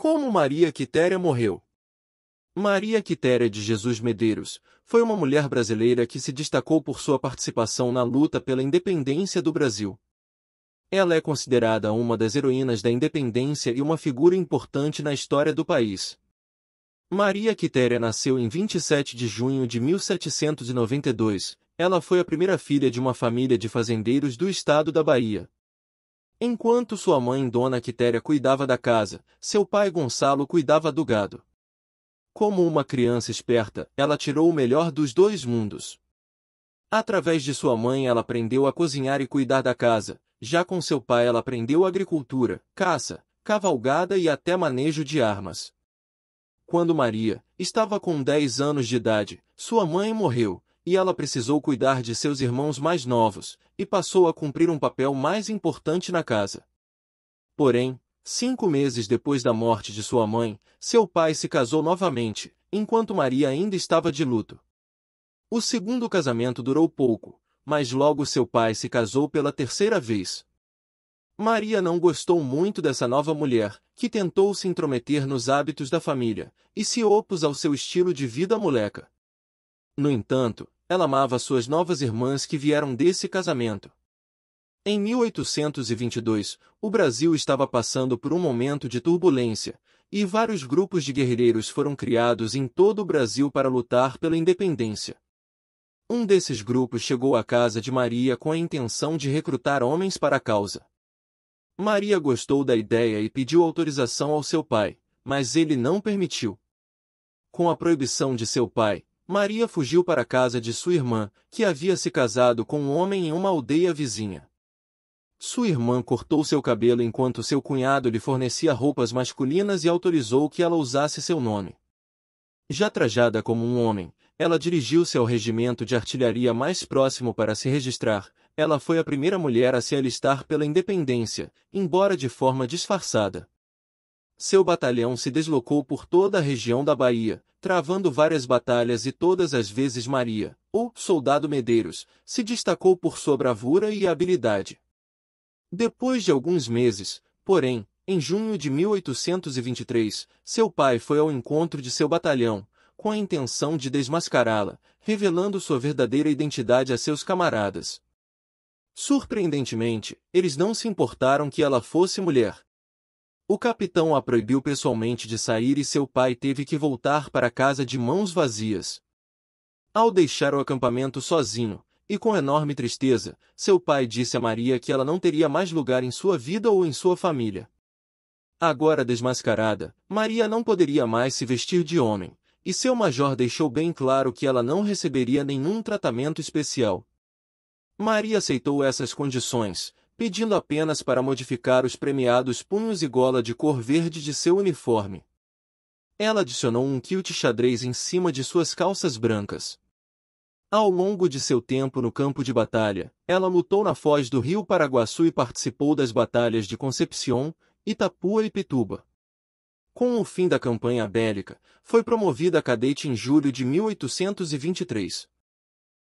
Como Maria Quitéria morreu? Maria Quitéria de Jesus Medeiros foi uma mulher brasileira que se destacou por sua participação na luta pela independência do Brasil. Ela é considerada uma das heroínas da independência e uma figura importante na história do país. Maria Quitéria nasceu em 27 de junho de 1792. Ela foi a primeira filha de uma família de fazendeiros do estado da Bahia. Enquanto sua mãe Dona Quitéria cuidava da casa, seu pai Gonçalo cuidava do gado. Como uma criança esperta, ela tirou o melhor dos dois mundos. Através de sua mãe ela aprendeu a cozinhar e cuidar da casa, já com seu pai ela aprendeu agricultura, caça, cavalgada e até manejo de armas. Quando Maria estava com 10 anos de idade, sua mãe morreu, e ela precisou cuidar de seus irmãos mais novos, e passou a cumprir um papel mais importante na casa. Porém, cinco meses depois da morte de sua mãe, seu pai se casou novamente, enquanto Maria ainda estava de luto. O segundo casamento durou pouco, mas logo seu pai se casou pela terceira vez. Maria não gostou muito dessa nova mulher, que tentou se intrometer nos hábitos da família, e se opôs ao seu estilo de vida moleca. No entanto, ela amava suas novas irmãs que vieram desse casamento. Em 1822, o Brasil estava passando por um momento de turbulência, e vários grupos de guerrilheiros foram criados em todo o Brasil para lutar pela independência. Um desses grupos chegou à casa de Maria com a intenção de recrutar homens para a causa. Maria gostou da ideia e pediu autorização ao seu pai, mas ele não permitiu. Com a proibição de seu pai, Maria fugiu para a casa de sua irmã, que havia se casado com um homem em uma aldeia vizinha. Sua irmã cortou seu cabelo enquanto seu cunhado lhe fornecia roupas masculinas e autorizou que ela usasse seu nome. Já trajada como um homem, ela dirigiu-se ao regimento de artilharia mais próximo para se registrar. Ela foi a primeira mulher a se alistar pela independência, embora de forma disfarçada seu batalhão se deslocou por toda a região da Bahia, travando várias batalhas e todas as vezes Maria, ou soldado Medeiros, se destacou por sua bravura e habilidade. Depois de alguns meses, porém, em junho de 1823, seu pai foi ao encontro de seu batalhão, com a intenção de desmascará-la, revelando sua verdadeira identidade a seus camaradas. Surpreendentemente, eles não se importaram que ela fosse mulher, o capitão a proibiu pessoalmente de sair e seu pai teve que voltar para casa de mãos vazias. Ao deixar o acampamento sozinho, e com enorme tristeza, seu pai disse a Maria que ela não teria mais lugar em sua vida ou em sua família. Agora desmascarada, Maria não poderia mais se vestir de homem, e seu major deixou bem claro que ela não receberia nenhum tratamento especial. Maria aceitou essas condições, pedindo apenas para modificar os premiados punhos e gola de cor verde de seu uniforme. Ela adicionou um kilt xadrez em cima de suas calças brancas. Ao longo de seu tempo no campo de batalha, ela lutou na foz do rio Paraguaçu e participou das batalhas de Concepción, Itapua e Pituba. Com o fim da campanha bélica, foi promovida a cadete em julho de 1823.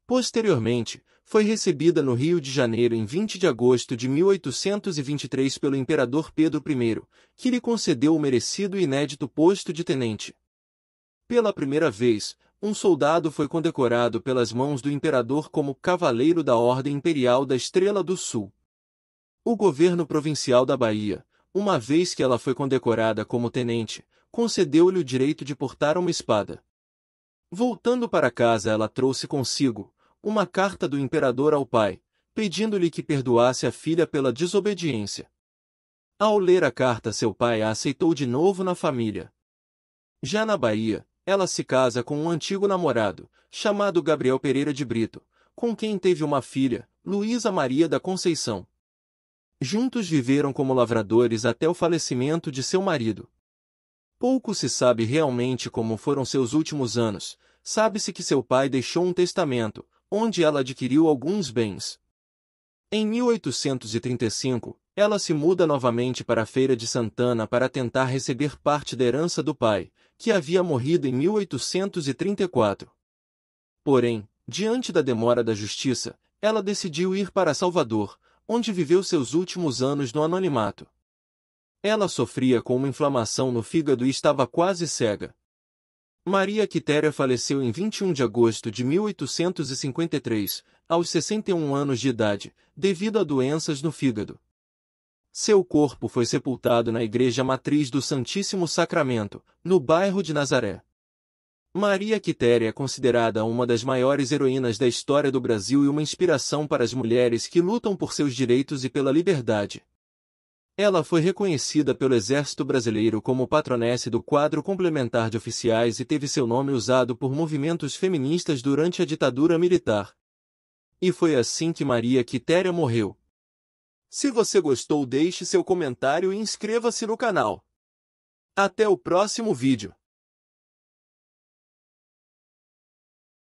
Posteriormente, foi recebida no Rio de Janeiro em 20 de agosto de 1823 pelo imperador Pedro I, que lhe concedeu o merecido e inédito posto de tenente. Pela primeira vez, um soldado foi condecorado pelas mãos do imperador como Cavaleiro da Ordem Imperial da Estrela do Sul. O governo provincial da Bahia, uma vez que ela foi condecorada como tenente, concedeu-lhe o direito de portar uma espada. Voltando para casa, ela trouxe consigo, uma carta do imperador ao pai, pedindo-lhe que perdoasse a filha pela desobediência. Ao ler a carta, seu pai a aceitou de novo na família. Já na Bahia, ela se casa com um antigo namorado, chamado Gabriel Pereira de Brito, com quem teve uma filha, Luísa Maria da Conceição. Juntos viveram como lavradores até o falecimento de seu marido. Pouco se sabe realmente como foram seus últimos anos, sabe-se que seu pai deixou um testamento, onde ela adquiriu alguns bens. Em 1835, ela se muda novamente para a Feira de Santana para tentar receber parte da herança do pai, que havia morrido em 1834. Porém, diante da demora da justiça, ela decidiu ir para Salvador, onde viveu seus últimos anos no anonimato. Ela sofria com uma inflamação no fígado e estava quase cega, Maria Quitéria faleceu em 21 de agosto de 1853, aos 61 anos de idade, devido a doenças no fígado. Seu corpo foi sepultado na Igreja Matriz do Santíssimo Sacramento, no bairro de Nazaré. Maria Quitéria é considerada uma das maiores heroínas da história do Brasil e uma inspiração para as mulheres que lutam por seus direitos e pela liberdade. Ela foi reconhecida pelo Exército Brasileiro como patronesse do quadro complementar de oficiais e teve seu nome usado por movimentos feministas durante a ditadura militar. E foi assim que Maria Quitéria morreu. Se você gostou, deixe seu comentário e inscreva-se no canal. Até o próximo vídeo.